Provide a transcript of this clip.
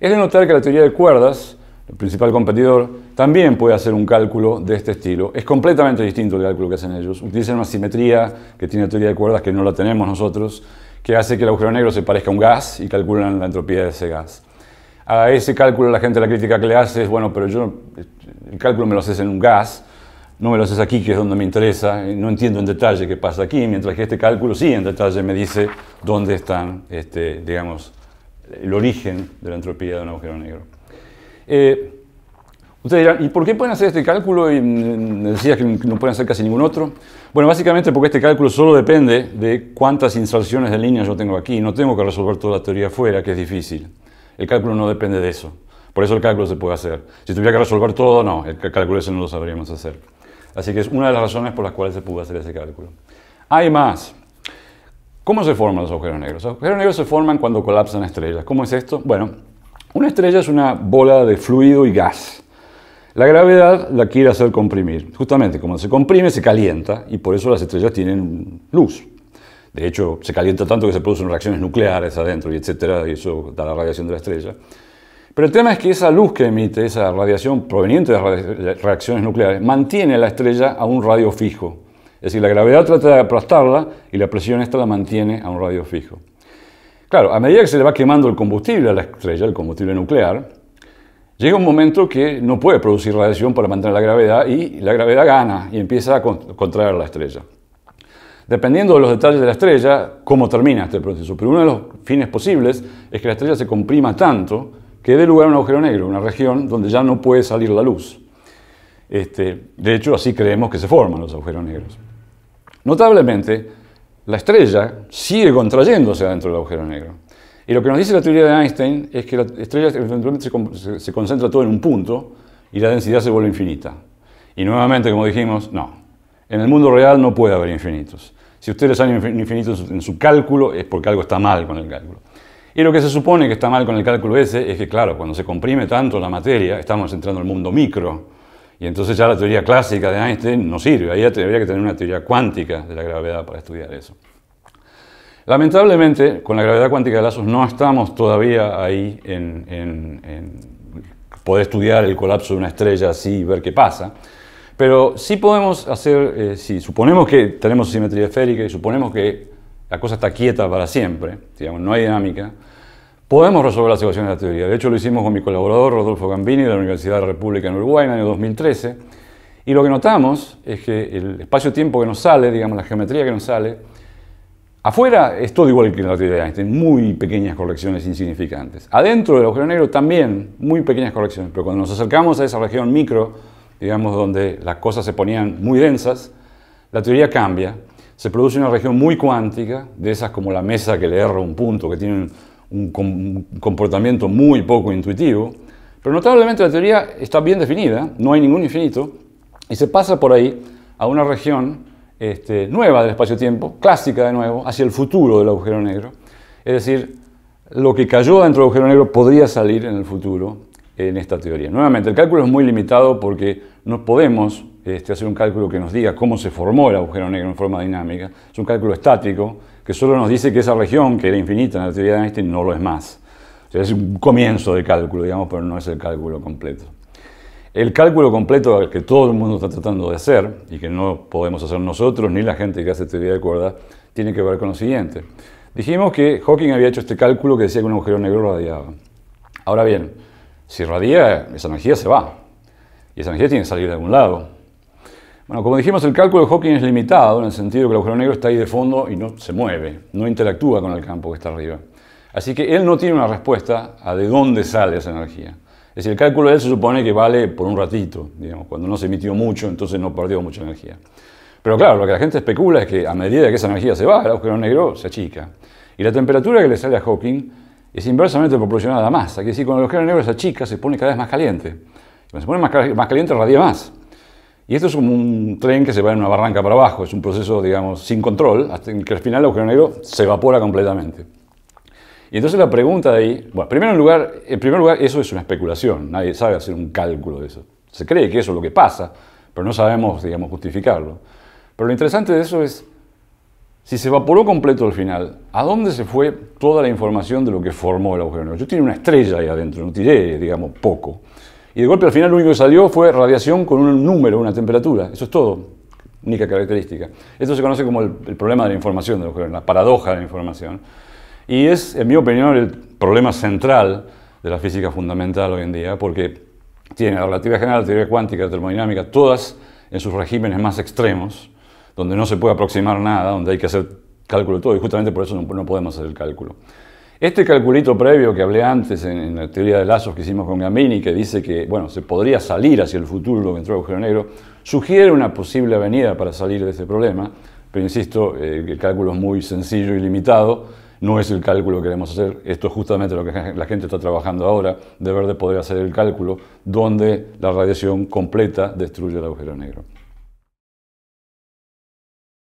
Es de notar que la teoría de cuerdas, el principal competidor, también puede hacer un cálculo de este estilo. Es completamente distinto el cálculo que hacen ellos. Utilizan una simetría que tiene la teoría de cuerdas que no la tenemos nosotros, que hace que el agujero negro se parezca a un gas y calculan la entropía de ese gas. A ese cálculo la gente la crítica que le hace es, bueno, pero yo el cálculo me lo haces en un gas, no me lo haces aquí, que es donde me interesa, no entiendo en detalle qué pasa aquí, mientras que este cálculo sí en detalle me dice dónde están, este, digamos, el origen de la entropía de un agujero negro. Eh, ustedes dirán, ¿y por qué pueden hacer este cálculo y mm, mm, decías que no pueden hacer casi ningún otro? Bueno, básicamente porque este cálculo solo depende de cuántas inserciones de líneas yo tengo aquí. No tengo que resolver toda la teoría fuera, que es difícil. El cálculo no depende de eso. Por eso el cálculo se puede hacer. Si tuviera que resolver todo, no, el cálculo ese no lo sabríamos hacer. Así que es una de las razones por las cuales se pudo hacer ese cálculo. Hay más. ¿Cómo se forman los agujeros negros? Los agujeros negros se forman cuando colapsan estrellas. ¿Cómo es esto? Bueno, una estrella es una bola de fluido y gas. La gravedad la quiere hacer comprimir. Justamente, como se comprime, se calienta y por eso las estrellas tienen luz. De hecho, se calienta tanto que se producen reacciones nucleares adentro y etcétera, y eso da la radiación de la estrella. Pero el tema es que esa luz que emite, esa radiación proveniente de reacciones nucleares, mantiene a la estrella a un radio fijo. Es decir, la gravedad trata de aplastarla y la presión esta la mantiene a un radio fijo. Claro, a medida que se le va quemando el combustible a la estrella, el combustible nuclear, llega un momento que no puede producir radiación para mantener la gravedad y la gravedad gana y empieza a contraer la estrella. Dependiendo de los detalles de la estrella, cómo termina este proceso, pero uno de los fines posibles es que la estrella se comprima tanto que dé lugar a un agujero negro, una región donde ya no puede salir la luz. Este, de hecho, así creemos que se forman los agujeros negros. Notablemente, la estrella sigue contrayéndose dentro del agujero negro. Y lo que nos dice la teoría de Einstein es que la estrella eventualmente se concentra todo en un punto y la densidad se vuelve infinita. Y nuevamente, como dijimos, no. En el mundo real no puede haber infinitos. Si ustedes son infinitos en su cálculo es porque algo está mal con el cálculo. Y lo que se supone que está mal con el cálculo ese es que, claro, cuando se comprime tanto la materia, estamos entrando al mundo micro, y entonces ya la teoría clásica de Einstein no sirve, ahí ya tendría que tener una teoría cuántica de la gravedad para estudiar eso. Lamentablemente, con la gravedad cuántica de lazos no estamos todavía ahí en, poder estudiar el colapso de una estrella así y ver qué pasa. Pero sí podemos hacer, eh, si suponemos que tenemos simetría esférica y suponemos que la cosa está quieta para siempre, digamos, no hay dinámica, Podemos resolver las ecuaciones de la teoría. De hecho, lo hicimos con mi colaborador Rodolfo Gambini de la Universidad de la República en Uruguay en el año 2013. Y lo que notamos es que el espacio-tiempo que nos sale, digamos, la geometría que nos sale, afuera es todo igual que en la teoría de muy pequeñas correcciones insignificantes. Adentro del agujero negro también, muy pequeñas correcciones. Pero cuando nos acercamos a esa región micro, digamos, donde las cosas se ponían muy densas, la teoría cambia. Se produce una región muy cuántica, de esas como la mesa que le erra un punto, que tiene un, comportamiento muy poco intuitivo, pero notablemente la teoría está bien definida, no hay ningún infinito, y se pasa por ahí a una región este, nueva del espacio-tiempo, clásica de nuevo, hacia el futuro del agujero negro. Es decir, lo que cayó dentro del agujero negro podría salir en el futuro en esta teoría. Nuevamente, el cálculo es muy limitado porque no podemos este, hacer un cálculo que nos diga cómo se formó el agujero negro en forma dinámica. Es un cálculo estático que solo nos dice que esa región, que era infinita en la teoría de Einstein, no lo es más. O sea, es un comienzo de cálculo, digamos, pero no es el cálculo completo. El cálculo completo que todo el mundo está tratando de hacer y que no podemos hacer nosotros ni la gente que hace teoría de cuerdas tiene que ver con lo siguiente. Dijimos que Hawking había hecho este cálculo que decía que un agujero negro radiaba. Ahora bien, si radia, esa energía se va. Y esa energía tiene que salir de algún lado. Bueno, como dijimos, el cálculo de Hawking es limitado en el sentido que el agujero negro está ahí de fondo y no se mueve, no interactúa con el campo que está arriba. Así que él no tiene una respuesta a de dónde sale esa energía. Es decir, el cálculo de él se supone que vale por un ratito, digamos, cuando no se emitió mucho, entonces no perdió mucha energía. Pero claro, lo que la gente especula es que a medida que esa energía se va, el agujero negro se achica. Y la temperatura que le sale a Hawking es inversamente proporcional a la masa. Es decir, cuando el agujero negro se achica, se pone cada vez más caliente. Cuando se pone más caliente, radia más. Y esto es como un tren que se va en una barranca para abajo, es un proceso, digamos, sin control, hasta que al final el agujero negro se evapora completamente. Y entonces la pregunta de ahí, bueno, primero en, lugar, en primer lugar, eso es una especulación, nadie sabe hacer un cálculo de eso. Se cree que eso es lo que pasa, pero no sabemos, digamos, justificarlo. Pero lo interesante de eso es, si se evaporó completo al final, ¿a dónde se fue toda la información de lo que formó el agujero negro? Yo tenía una estrella ahí adentro, no tiré, digamos, poco. Y de golpe al final lo único que salió fue radiación con un número, una temperatura. Eso es todo. Única característica. Esto se conoce como el, problema de la información, de la paradoja de la información. Y es, en mi opinión, el problema central de la física fundamental hoy en día, porque tiene la relatividad general, la teoría cuántica, la termodinámica, todas en sus regímenes más extremos, donde no se puede aproximar nada, donde hay que hacer cálculo de todo, y justamente por eso no podemos hacer el cálculo. Este calculito previo que hablé antes en, la teoría de lazos que hicimos con Gamini, que dice que bueno, se podría salir hacia el futuro lo que entró agujero negro, sugiere una posible avenida para salir de ese problema, pero insisto, eh, el cálculo es muy sencillo y limitado, no es el cálculo que queremos hacer, esto es justamente lo que la gente está trabajando ahora, de ver de poder hacer el cálculo donde la radiación completa destruye el agujero negro.